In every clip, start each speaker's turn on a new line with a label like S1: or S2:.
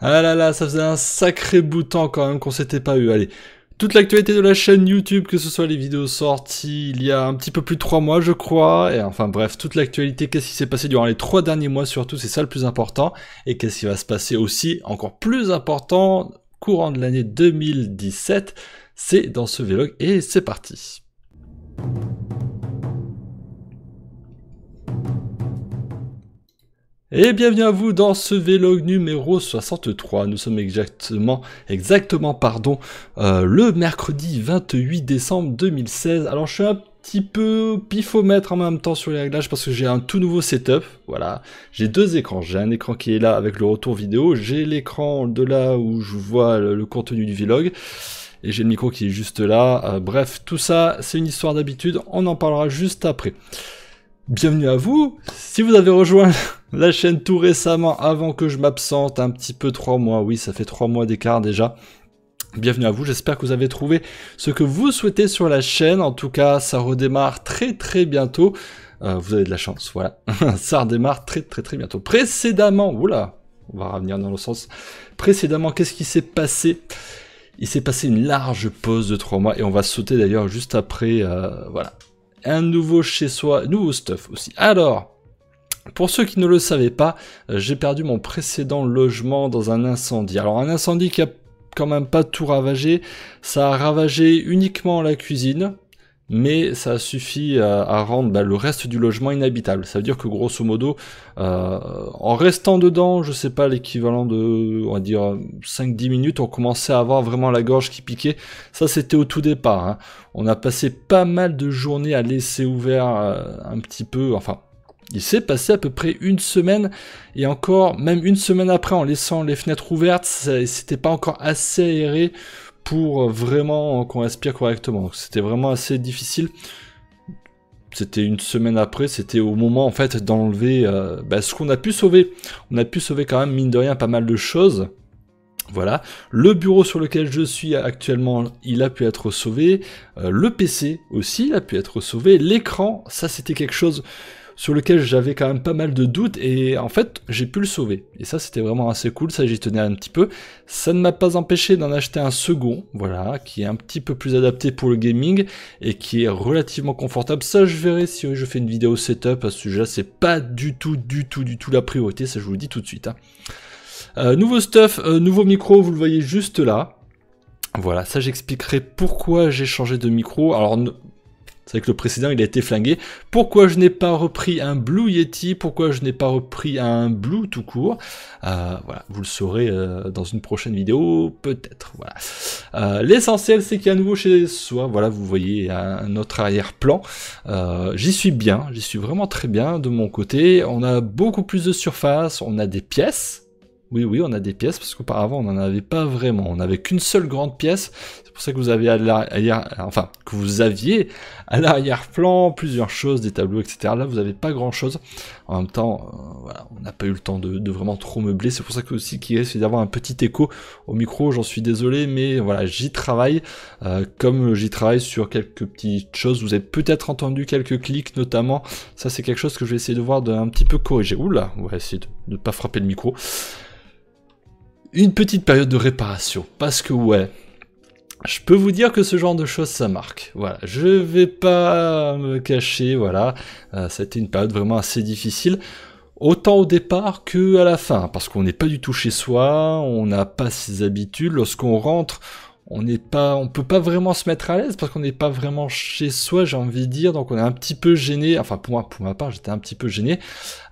S1: Ah là là, ça faisait un sacré bout de temps quand même qu'on s'était pas eu. Allez, toute l'actualité de la chaîne YouTube, que ce soit les vidéos sorties il y a un petit peu plus de 3 mois je crois, et enfin bref, toute l'actualité, qu'est-ce qui s'est passé durant les 3 derniers mois surtout, c'est ça le plus important, et qu'est-ce qui va se passer aussi, encore plus important, courant de l'année 2017, c'est dans ce vlog, et c'est parti. Et bienvenue à vous dans ce vlog numéro 63. Nous sommes exactement, exactement, pardon, euh, le mercredi 28 décembre 2016. Alors je suis un petit peu pifomètre en même temps sur les réglages parce que j'ai un tout nouveau setup. Voilà, j'ai deux écrans. J'ai un écran qui est là avec le retour vidéo. J'ai l'écran de là où je vois le, contenu du vlog et j'ai le micro qui est juste là. Euh, bref, tout ça, c'est une histoire d'habitude, on en parlera juste après. Bienvenue à vous. Si vous avez rejoint la chaîne tout récemment, avant que je m'absente un petit peu trois mois, oui, ça fait trois mois d'écart déjà. Bienvenue à vous, j'espère que vous avez trouvé ce que vous souhaitez sur la chaîne. En tout cas, ça redémarre très très bientôt. Euh, vous avez de la chance, voilà. ça redémarre très très très bientôt. Précédemment, oula, on va revenir dans le sens. Précédemment, qu'est-ce qui s'est passé Il s'est passé une large pause de trois mois et on va sauter d'ailleurs juste après, euh, voilà, un nouveau chez soi, nouveau stuff aussi. Alors, pour ceux qui ne le savaient pas, euh, j'ai perdu mon précédent logement dans un incendie. Alors un incendie qui a quand même pas tout ravagé, ça a ravagé uniquement la cuisine, mais ça suffit à, à rendre bah, le reste du logement inhabitable. Ça veut dire que grosso modo, euh, en restant dedans, je sais pas l'équivalent de, on va dire 5-10 minutes, on commençait à avoir vraiment la gorge qui piquait. Ça c'était au tout départ. Hein. On a passé pas mal de journées à laisser ouvert euh, un petit peu, enfin. Il s'est passé à peu près une semaine, et encore, même une semaine après, en laissant les fenêtres ouvertes, c'était pas encore assez aéré pour euh, vraiment qu'on respire correctement. C'était vraiment assez difficile. C'était une semaine après, c'était au moment en fait d'enlever euh, bah, ce qu'on a pu sauver. On a pu sauver quand même, mine de rien, pas mal de choses. Voilà, le bureau sur lequel je suis actuellement, il a pu être sauvé. Euh, le PC aussi, il a pu être sauvé. L'écran, ça c'était quelque chose sur lequel j'avais quand même pas mal de doutes et en fait j'ai pu le sauver. Et ça c'était vraiment assez cool, ça j'y tenais un petit peu. Ça ne m'a pas empêché d'en acheter un second, voilà, qui est un petit peu plus adapté pour le gaming et qui est relativement confortable. Ça je verrai si je fais une vidéo setup à ce sujet, c'est pas du tout, du tout, du tout la priorité, ça je vous le dis tout de suite. Hein. Euh, nouveau stuff, euh, nouveau micro, vous le voyez juste là. Voilà, ça j'expliquerai pourquoi j'ai changé de micro. Alors c'est vrai que le précédent, il a été flingué. Pourquoi je n'ai pas repris un Blue Yeti Pourquoi je n'ai pas repris un Blue tout court euh, Voilà, vous le saurez euh, dans une prochaine vidéo, peut-être. Euh, l'essentiel, c'est qu'il y a nouveau chez soi. Voilà, vous voyez un autre arrière-plan. j'y suis bien, j'y suis vraiment très bien de mon côté. On a beaucoup plus de surface, on a des pièces. Oui, oui, on a des pièces, parce qu'auparavant, on n'en avait pas vraiment. On n'avait qu'une seule grande pièce, c'est pour ça que vous avez à l'arrière, enfin, que vous aviez à l'arrière-plan plusieurs choses, des tableaux, etc. Là, vous n'avez pas grand-chose. En même temps, euh, on n'a pas eu le temps de, vraiment trop meubler. C'est pour ça que aussi qu'il risque d'avoir un petit écho au micro. J'en suis désolé, mais voilà, j'y travaille. Euh, comme j'y travaille sur quelques petites choses, vous avez peut-être entendu quelques clics, notamment. Ça, c'est quelque chose que je vais essayer de voir d'un petit peu corriger. Oula, on va essayer de ne pas frapper le micro une petite période de réparation. Parce que ouais, je peux vous dire que ce genre de choses, ça marque. Voilà, je vais pas me cacher, voilà, euh, ça a été une période vraiment assez difficile. Autant au départ qu'à la fin, parce qu'on n'est pas du tout chez soi, on n'a pas ses habitudes. Lorsqu'on rentre, on n'est pas, on peut pas vraiment se mettre à l'aise parce qu'on n'est pas vraiment chez soi, j'ai envie de dire. Donc on est un petit peu gêné. Enfin pour moi, pour ma part, j'étais un petit peu gêné.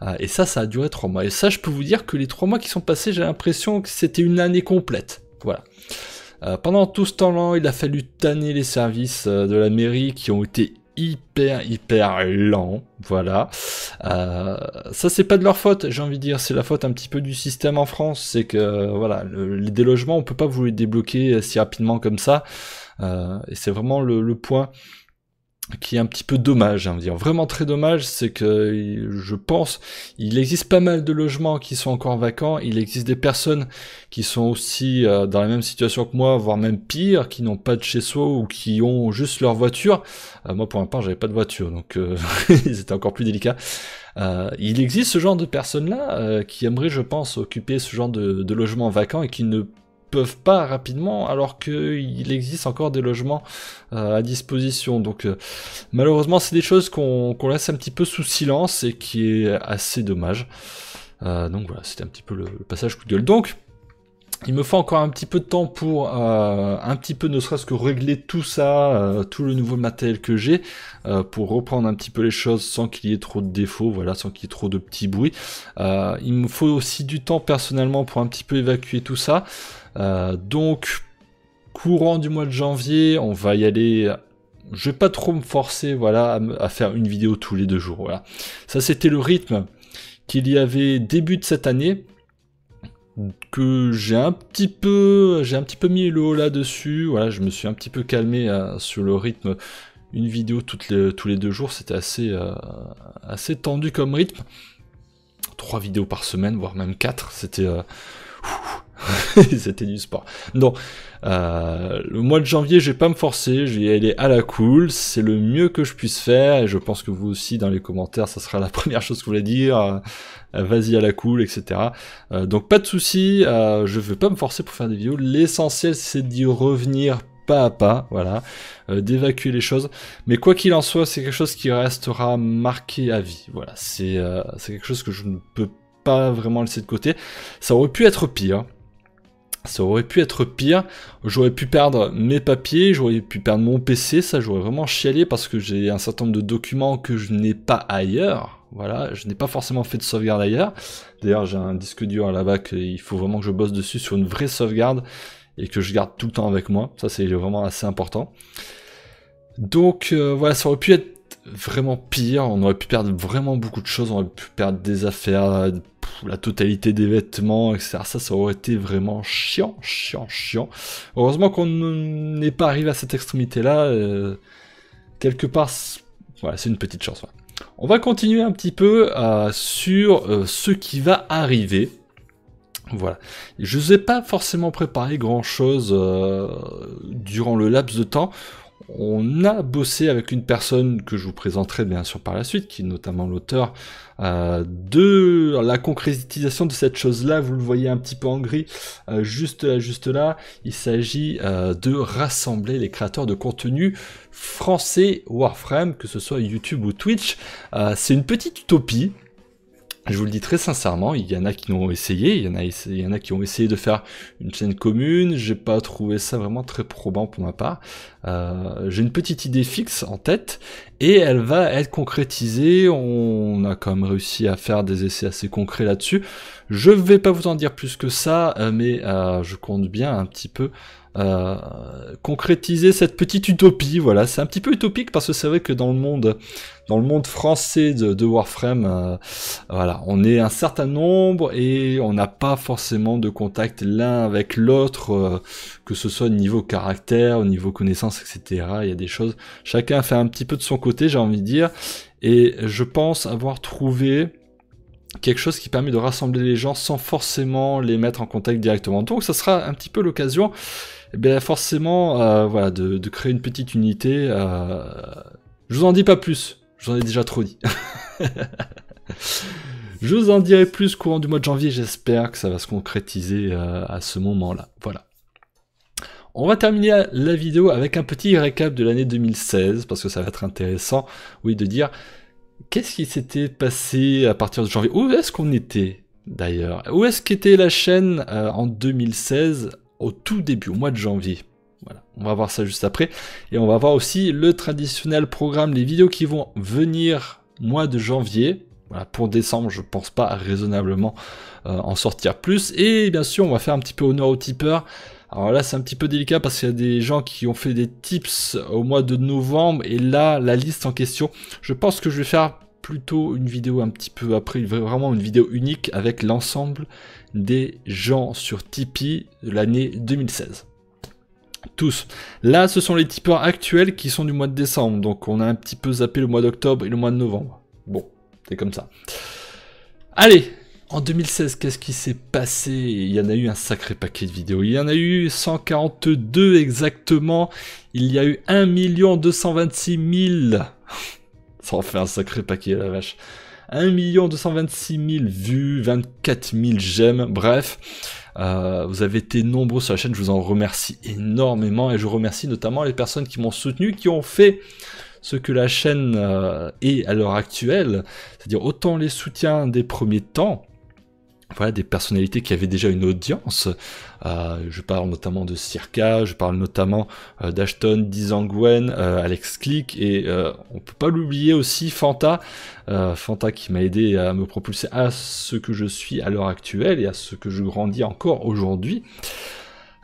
S1: Euh, et ça, ça a duré trois mois. Et ça, je peux vous dire que les trois mois qui sont passés, j'ai l'impression que c'était une année complète. Voilà. Euh, pendant tout ce temps-là, il a fallu tanner les services euh, de la mairie qui ont été hyper hyper lents. Voilà. Euh, ça c'est pas de leur faute, j'ai envie de dire, c'est la faute un petit peu du système en France, c'est que euh, voilà, les délogements, on peut pas vous les débloquer si rapidement comme ça. et c'est vraiment le point qui est un petit peu dommage, hein, dire. vraiment très dommage, c'est que je pense, il existe pas mal de logements qui sont encore vacants, il existe des personnes qui sont aussi euh, dans la même situation que moi, voire même pire, qui n'ont pas de chez soi ou qui ont juste leur voiture. Euh, moi pour un part j'avais pas de voiture, donc euh, ils c'était encore plus délicat. il existe ce genre de personnes-là qui aimeraient, je pense, occuper ce genre de, logements vacants et qui ne peuvent pas rapidement alors qu'il existe encore des logements euh, à disposition. Donc euh, malheureusement c'est des choses qu'on laisse un petit peu sous silence et qui est assez dommage. Euh, donc voilà, c'était un petit peu le, le, passage coup de gueule. Donc il me faut encore un petit peu de temps pour euh, un petit peu ne serait-ce que régler tout ça, euh, tout le nouveau matériel que j'ai, euh, pour reprendre un petit peu les choses sans qu'il y ait trop de défauts, voilà, sans qu'il y ait trop de petits bruits. il me faut aussi du temps personnellement pour un petit peu évacuer tout ça. donc courant du mois de janvier, on va y aller je vais pas trop me forcer voilà à, à, faire une vidéo tous les deux jours voilà ça c'était le rythme qu'il y avait début de cette année que j'ai un petit peu j'ai un petit peu mis le haut là-dessus. Voilà, je me suis un petit peu calmé euh, sur le rythme. Une vidéo toutes tous les deux jours, c'était assez, euh, assez tendu comme rythme. Trois vidéos par semaine, voire même quatre, c'était... Euh, c'était du sport. Donc, euh, le mois de janvier, je vais pas me forcer, je vais aller à la cool, c'est le mieux que je puisse faire, et je pense que vous aussi, dans les commentaires, ça sera la première chose que vous voulez dire, euh, euh, vas-y à la cool, etc. Euh, donc pas de soucis, je veux pas me forcer pour faire des vidéos, l'essentiel c'est d'y revenir pas à pas, voilà, d'évacuer les choses. Mais quoi qu'il en soit, c'est quelque chose qui restera marqué à vie. Voilà, c'est euh, quelque chose que je ne peux pas vraiment laisser de côté. Ça aurait pu être pire. Ça aurait pu être pire, j'aurais pu perdre mes papiers, j'aurais pu perdre mon PC, ça j'aurais vraiment chialé parce que j'ai un certain nombre de documents que je n'ai pas ailleurs. Voilà, je n'ai pas forcément fait de sauvegarde ailleurs. D'ailleurs j'ai un disque dur là-bas qu'il faut vraiment que je bosse dessus sur une vraie sauvegarde et que je garde tout le temps avec moi. Ça c'est vraiment assez important. Donc euh, voilà, ça aurait pu être vraiment pire, on aurait pu perdre vraiment beaucoup de choses, on aurait pu perdre des affaires, la totalité des vêtements, etc. Ça, ça aurait été vraiment chiant, chiant, chiant. Heureusement qu'on n'est pas arrivé à cette extrémité-là. Euh, quelque part, voilà, c'est une petite chance. On va continuer un petit peu euh, sur euh, ce qui va arriver. Voilà. Je ne vous ai pas forcément préparé grand-chose durant le laps de temps on a bossé avec une personne que je vous présenterai bien sûr par la suite, qui est notamment l'auteur euh, de la concrétisation de cette chose-là. Vous le voyez un petit peu en gris, euh, juste là, juste là. Il s'agit euh, de rassembler les créateurs de contenu français Warframe, que ce soit YouTube ou Twitch. C'est une petite utopie je vous le dis très sincèrement, il y en a qui ont essayé, il y en a, qui ont essayé de faire une chaîne commune. J'ai pas trouvé ça vraiment très probant pour ma part. Euh, j'ai une petite idée fixe en tête et elle va être concrétisée. On a quand même réussi à faire des essais assez concrets là-dessus. Je vais pas vous en dire plus que ça, euh, mais euh, je compte bien un petit peu euh, concrétiser cette petite utopie. Voilà, c'est un petit peu utopique parce que c'est vrai que dans le monde, dans le monde français de, Warframe, euh, voilà, on est un certain nombre et on n'a pas forcément de contact l'un avec l'autre, euh, que ce soit au niveau caractère, au niveau connaissance, etc. Il y a des choses. Chacun fait un petit peu de son côté, j'ai envie de dire, et je pense avoir trouvé quelque chose qui permet de rassembler les gens sans forcément les mettre en contact directement. Donc ça sera un petit peu l'occasion et eh bien forcément, euh, voilà, de, créer une petite unité. Euh, je vous en dis pas plus, j'en ai déjà trop dit. je vous en dirai plus courant du mois de janvier, j'espère que ça va se concrétiser euh, à ce moment-là. Voilà. On va terminer la vidéo avec un petit récap de l'année 2016, parce que ça va être intéressant, oui, de dire qu'est-ce qui s'était passé à partir de janvier. Où est-ce qu'on était d'ailleurs Où est-ce qu'était la chaîne en 2016 au tout début, au mois de janvier. Voilà, on va voir ça juste après. Et on va voir aussi le traditionnel programme, les vidéos qui vont venir mois de janvier. Voilà, pour décembre, je pense pas raisonnablement euh, en sortir plus. Et bien sûr, on va faire un petit peu au noir au tipeur, Alors là, c'est un petit peu délicat parce qu'il y a des gens qui ont fait des tips au mois de novembre. Et là, la liste en question, je pense que je vais faire plutôt une vidéo un petit peu après, vraiment une vidéo unique avec l'ensemble des gens sur Tipeee de l'année 2016. Tous. Là, ce sont les tipeurs actuels qui sont du mois de décembre, donc on a un petit peu zappé le mois d'octobre et le mois de novembre. Bon, c'est comme ça. Allez, en 2016, qu'est-ce qui s'est passé Il y en a eu un sacré paquet de vidéos. Il y en a eu 142 exactement. Il y a eu 1 226 000. Ça en fait un sacré paquet, la vache. 1 226 000 vues, 24 000 j'aime, bref. Euh, vous avez été nombreux sur la chaîne, je vous en remercie énormément et je remercie notamment les personnes qui m'ont soutenu, qui ont fait ce que la chaîne euh, est à l'heure actuelle, c'est-à-dire autant les soutiens des premiers temps, voilà, des personnalités qui avaient déjà une audience. Euh, je parle notamment de Circa, je parle notamment euh, d'Ashton, d'Isangwen, euh, Alex Click, et on peut pas l'oublier aussi, Fanta, Fanta qui m'a aidé à me propulser à ce que je suis à l'heure actuelle et à ce que je grandis encore aujourd'hui.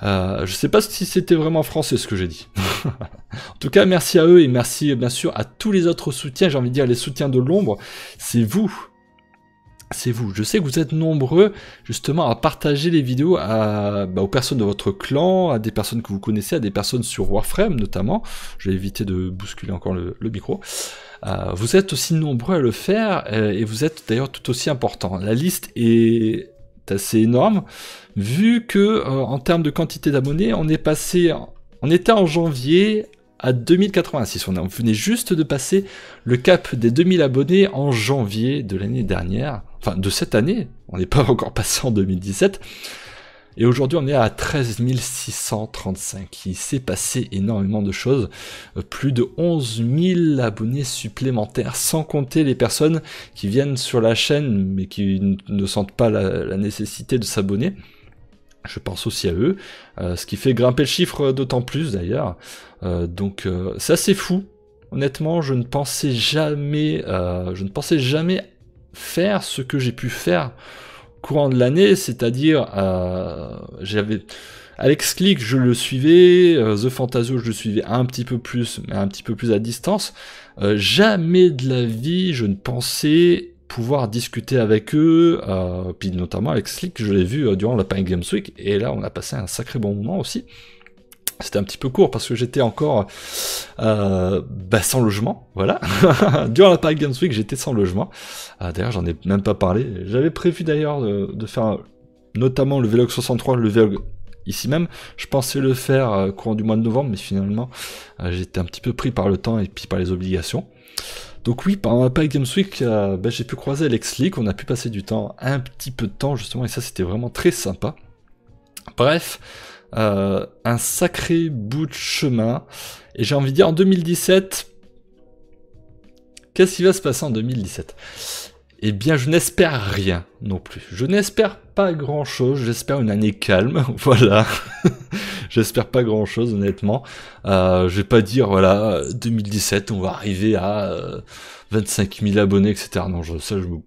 S1: Euh, je sais pas si c'était vraiment français ce que j'ai dit. en tout cas, merci à eux et merci bien sûr à tous les autres soutiens. J'ai envie de dire les soutiens de l'ombre. C'est vous c'est vous. Je sais que vous êtes nombreux justement à partager les vidéos à, bah, aux personnes de votre clan, à des personnes que vous connaissez, à des personnes sur Warframe notamment. Je vais éviter de bousculer encore le, micro. Euh, vous êtes aussi nombreux à le faire euh, et vous êtes d'ailleurs tout aussi important. La liste est assez énorme vu que euh, en termes de quantité d'abonnés, on est passé, on était en janvier à 2086. On venait juste de passer le cap des 2000 abonnés en janvier de l'année dernière enfin de cette année, on n'est pas encore passé en 2017, et aujourd'hui, on est à 13 635. Il s'est passé énormément de choses. Euh, plus de 11 000 abonnés supplémentaires, sans compter les personnes qui viennent sur la chaîne mais qui ne sentent pas la, nécessité de s'abonner. Je pense aussi à eux, euh, ce qui fait grimper le chiffre d'autant plus d'ailleurs. Euh, donc ça c'est fou. Honnêtement, je ne pensais jamais, je ne pensais jamais faire ce que j'ai pu faire courant de l'année, c'est-à-dire euh, j'avais Alex Click, je le suivais, euh, The Fantasio, je le suivais un petit peu plus, mais un petit peu plus à distance. Euh, jamais de la vie, je ne pensais pouvoir discuter avec eux, puis notamment Alex Click, je l'ai vu durant la Pine Games Week, et là on a passé un sacré bon moment aussi. C'était un petit peu court parce que j'étais encore euh, bah, sans logement, voilà. Durant la Paris Games Week, j'étais sans logement. Euh, d'ailleurs, j'en ai même pas parlé. J'avais prévu d'ailleurs de, faire notamment le Vlog 63, le Vlog ici même. Je pensais le faire au euh, courant du mois de novembre, mais finalement, j'étais un petit peu pris par le temps et puis par les obligations. Donc oui, pendant la Paris Games Week, bah, j'ai pu croiser Alex league on a pu passer du temps, un petit peu de temps justement, et ça c'était vraiment très sympa. Bref, euh, un sacré bout de chemin. Et j'ai envie de dire en 2017, qu'est-ce qui va se passer en 2017 eh bien, je n'espère rien non plus. Je n'espère pas grand-chose. J'espère une année calme. Voilà. J'espère pas grand-chose, honnêtement. Euh, je vais pas dire, voilà, 2017, on va arriver à 25 euh, 000 abonnés, etc. Non, ça, je me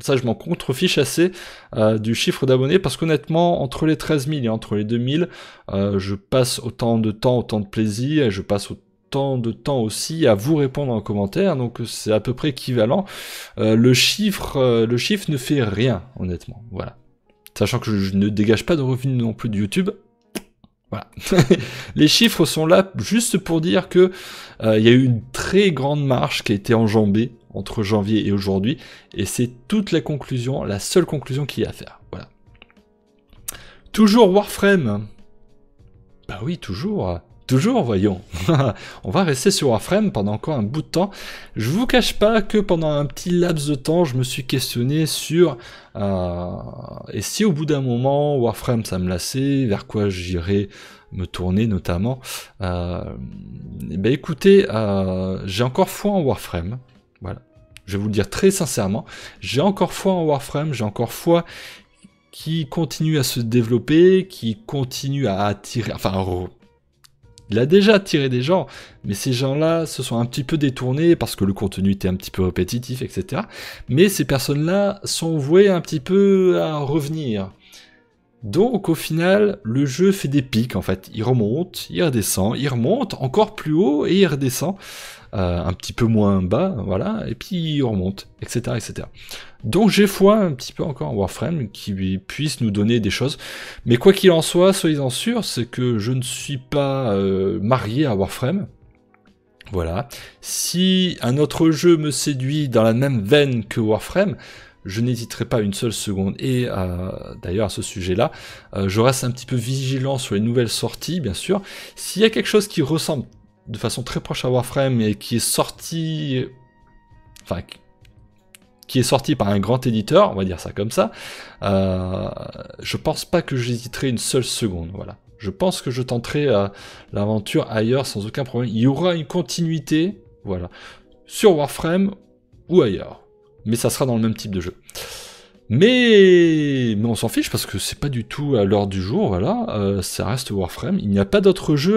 S1: ça je m'en contrefiche assez euh, du chiffre d'abonnés parce qu'honnêtement entre les 13 000 et entre les 2000 euh, je passe autant de temps autant de plaisir et je passe autant de temps aussi à vous répondre en commentaire donc c'est à peu près équivalent euh, le chiffre euh, le chiffre ne fait rien honnêtement voilà sachant que je ne dégage pas de revenus non plus de YouTube voilà. les chiffres sont là juste pour dire que il y a eu une très grande marche qui a été enjambée entre janvier et aujourd'hui, et c'est toute la conclusion, la seule conclusion qu'il y a à faire. Voilà. Toujours Warframe. Bah oui, toujours. Toujours, voyons. on va rester sur Warframe pendant encore un bout de temps. Je vous cache pas que pendant un petit laps de temps, je me suis questionné sur euh, et si au bout d'un moment Warframe ça me lassait, vers quoi j'irais me tourner notamment. Euh, eh ben écoutez, euh, j'ai encore foi en Warframe. Voilà je vais vous le dire très sincèrement, j'ai encore foi en Warframe, j'ai encore foi qui continue à se développer, qui continue à attirer, enfin, il a déjà attiré des gens, mais ces gens-là se sont un petit peu détournés parce que le contenu était un petit peu répétitif, etc. Mais ces personnes-là sont vouées un petit peu à revenir. Donc au final, le jeu fait des pics en fait. Il remonte, il redescend, il remonte encore plus haut et il redescend. Euh, un petit peu moins bas, voilà, et puis il remonte, etc. etc. Donc j'ai foi un petit peu encore en Warframe qui puisse nous donner des choses. Mais quoi qu'il en soit, soyez-en sûr, c'est que je ne suis pas euh, marié à Warframe. Voilà. Si un autre jeu me séduit dans la même veine que Warframe, je n'hésiterai pas une seule seconde. Et euh, d'ailleurs à ce sujet-là, je reste un petit peu vigilant sur les nouvelles sorties, bien sûr. S'il y a quelque chose qui ressemble de façon très proche à Warframe et qui est sorti, enfin, qui est sorti par un grand éditeur, on va dire ça comme ça, euh, je pense pas que j'hésiterai une seule seconde, voilà. Je pense que je tenterai euh, l'aventure ailleurs sans aucun problème. Il y aura une continuité, voilà, sur Warframe ou ailleurs, mais ça sera dans le même type de jeu. Mais, on s'en fiche parce que c'est pas du tout à l'heure du jour, voilà. Euh, ça reste Warframe. Il n'y a pas d'autre jeu,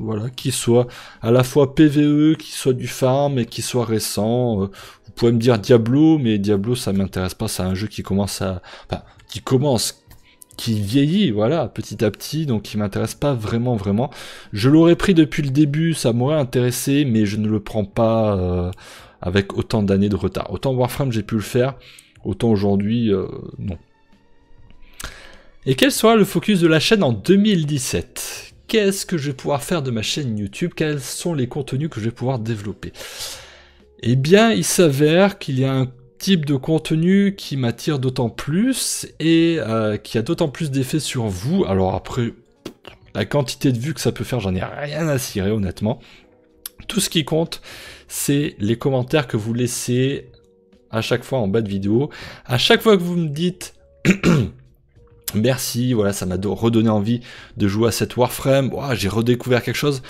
S1: voilà, qui soit à la fois PVE, qui soit du farm et qui soit récent. Euh, vous pouvez me dire Diablo, mais Diablo ça m'intéresse pas. C'est un jeu qui commence à, qui commence, qui vieillit, voilà, petit à petit, donc qui m'intéresse pas vraiment, vraiment. Je l'aurais pris depuis le début, ça m'aurait intéressé, mais je ne le prends pas euh, avec autant d'années de retard. Autant Warframe j'ai pu le faire. Autant aujourd'hui, euh, non. Et quel sera le focus de la chaîne en 2017 Qu'est-ce que je vais pouvoir faire de ma chaîne YouTube Quels sont les contenus que je vais pouvoir développer Eh bien, il s'avère qu'il y a un type de contenu qui m'attire d'autant plus et euh, qui a d'autant plus d'effet sur vous. Alors après, la quantité de vues que ça peut faire, j'en ai rien à cirer honnêtement. Tout ce qui compte, c'est les commentaires que vous laissez à chaque fois en bas de vidéo. À chaque fois que vous me dites merci, voilà, ça m'a redonné envie de jouer à cette Warframe, j'ai redécouvert quelque chose.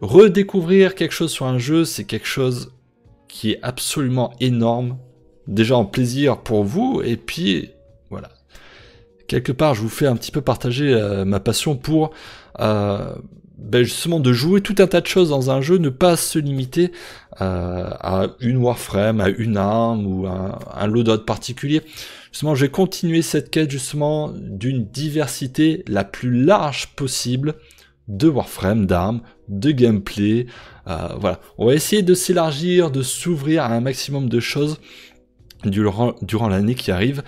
S1: Redécouvrir quelque chose sur un jeu, c'est quelque chose qui est absolument énorme. Déjà en plaisir pour vous, et puis voilà. Quelque part, je vous fais un petit peu partager euh, ma passion pour euh, ben, justement de jouer tout un tas de choses dans un jeu, ne pas se limiter euh, à une Warframe, à une arme ou à un loadout particulier. Justement, je vais continuer cette quête justement d'une diversité la plus large possible de Warframe, d'armes, de gameplay. Euh, voilà, on va essayer de s'élargir, de s'ouvrir à un maximum de choses durant, durant l'année qui arrive.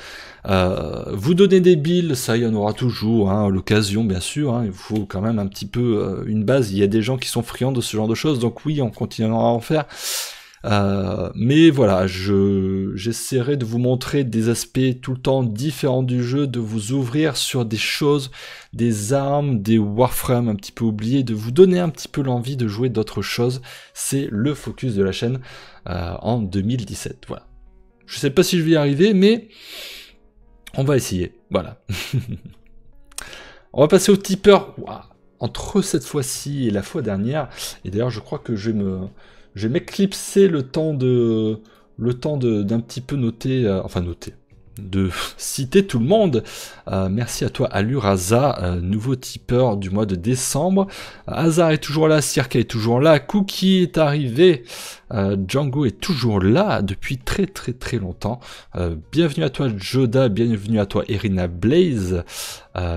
S1: Euh, vous donner des billes, ça y en aura toujours, hein, l'occasion bien sûr, hein, il faut quand même un petit peu euh, une base, il y a des gens qui sont friands de ce genre de choses, donc oui, on continuera à en faire. Euh, mais voilà, je j'essaierai de vous montrer des aspects tout le temps différents du jeu, de vous ouvrir sur des choses, des armes, des warframes un petit peu oubliés, de vous donner un petit peu l'envie de jouer d'autres choses. C'est le focus de la chaîne en 2017. Voilà. Je sais pas si je vais y arriver, mais on va essayer. Voilà. on va passer au tipeur. Entre cette fois-ci et la fois dernière, et d'ailleurs je crois que je vais me, je m'éclipser le temps de, le temps d'un petit peu noter, euh, enfin noter, de citer tout le monde. Euh, merci à toi Aluraza euh, nouveau tipeur du mois de décembre. Hazard est toujours là, Circa est toujours là, Cookie est arrivé, euh, Django est toujours là depuis très très très longtemps. bienvenue à toi Joda, bienvenue à toi Erina Blaze.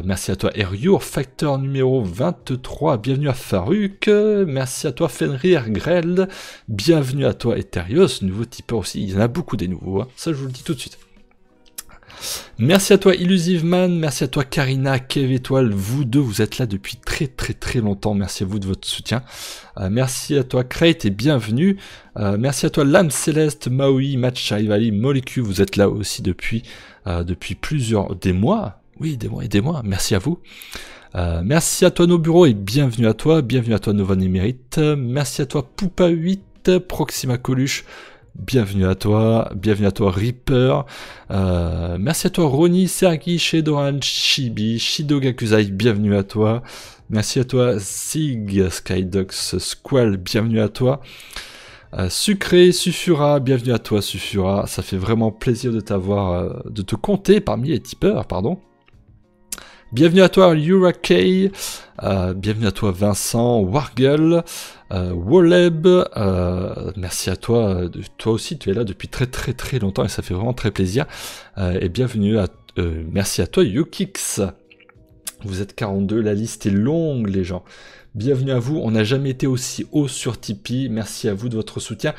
S1: merci à toi Eriur, facteur numéro 23, bienvenue à Faruk merci à toi Fenrir, Greld, bienvenue à toi Eterios, nouveau tipeur aussi, il y en a beaucoup des nouveaux, hein. ça je vous le dis tout de suite. Merci à toi Illusive Man, merci à toi Karina, Kev Étoile, vous deux, vous êtes là depuis très très très longtemps, merci à vous de votre soutien. Euh, merci à toi Crate et bienvenue. Euh, merci à toi Lame Céleste, Maui, Match Valley, Molecule, vous êtes là aussi depuis, euh, depuis plusieurs, des mois, oui des mois et des mois, merci à vous. merci à toi nos bureaux et bienvenue à toi, bienvenue à toi Nova Némérite. merci à toi Poupa8, Proxima Coluche, Bienvenue à toi, bienvenue à toi Reaper. Euh, merci à toi Ronnie Sergi, Shedoran, Chibi, Shidogakuzai, bienvenue à toi. Merci à toi Sig, Skydox, Squall, bienvenue à toi. Euh, Sucré, Suffura, bienvenue à toi Suffura. Ça fait vraiment plaisir de t'avoir, euh, de te compter parmi les tipeurs, pardon. Bienvenue à toi Yura euh, bienvenue à toi Vincent, Wargle, euh, Woleb, euh, merci à toi, euh, toi aussi tu es là depuis très très très longtemps et ça fait vraiment très plaisir. et bienvenue à, merci à toi Yukix. Vous êtes 42, la liste est longue les gens. Bienvenue à vous, on n'a jamais été aussi haut sur Tipeee, merci à vous de votre soutien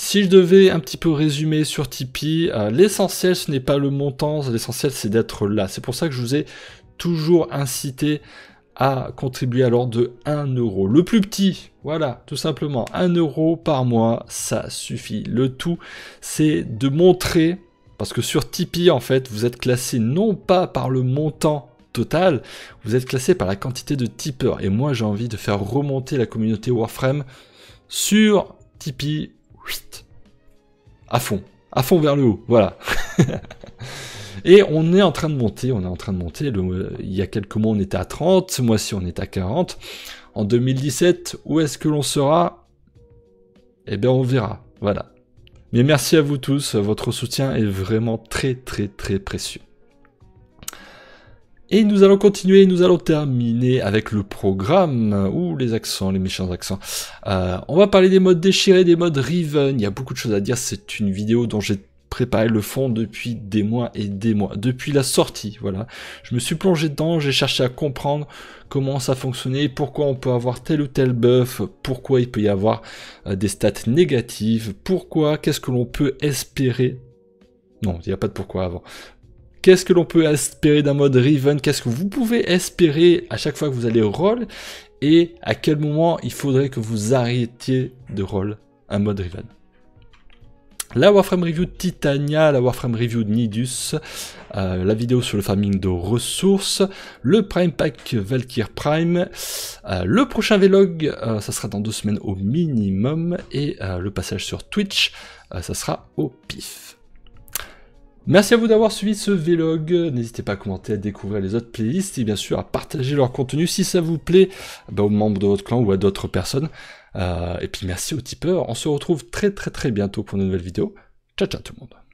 S1: si je devais un petit peu résumer sur Tipeee, euh, l'essentiel ce n'est pas le montant, l'essentiel c'est d'être là. C'est pour ça que je vous ai toujours incité à contribuer à l'ordre de 1 euro. Le plus petit, voilà, tout simplement, 1 euro par mois, ça suffit. Le tout, c'est de montrer, parce que sur Tipeee, en fait, vous êtes classé non pas par le montant total, vous êtes classé par la quantité de tipeurs. Et moi, j'ai envie de faire remonter la communauté Warframe sur Tipeee à fond, à fond vers le haut, voilà. Et on est en train de monter, on est en train de monter. il y a quelques mois, on était à 30, ce mois-ci, on est à 40. En 2017, où est-ce que l'on sera Eh bien, on verra. Voilà. Mais merci à vous tous, votre soutien est vraiment très, très, très précieux. Et nous allons continuer, nous allons terminer avec le programme. ou les accents, les méchants accents. Euh, on va parler des modes déchirés, des modes Riven. Il y a beaucoup de choses à dire. C'est une vidéo dont j'ai préparé le fond depuis des mois et des mois, depuis la sortie, voilà. Je me suis plongé dedans, j'ai cherché à comprendre comment ça fonctionnait, pourquoi on peut avoir tel ou tel buff, pourquoi il peut y avoir euh, des stats négatives, pourquoi, qu'est-ce que l'on peut espérer non, il n'y a pas de pourquoi avant. Qu'est-ce que l'on peut espérer d'un mode Riven Qu'est-ce que vous pouvez espérer à chaque fois que vous allez roll Et à quel moment il faudrait que vous arrêtiez de roll un mode Riven la Warframe Review de Titania, la Warframe Review de Nidus, euh, la vidéo sur le farming de ressources, le Prime Pack Valkyr Prime, euh, le prochain Vlog, euh, ça sera dans deux semaines au minimum, et le passage sur Twitch, ça sera au pif. Merci à vous d'avoir suivi ce vlog. N'hésitez pas à commenter, à découvrir les autres playlists et bien sûr à partager leur contenu si ça vous plaît eh ben, aux membres de votre clan ou à d'autres personnes. Euh, et puis merci aux tipeurs. On se retrouve très très très bientôt pour une nouvelle vidéo. Ciao ciao tout le monde.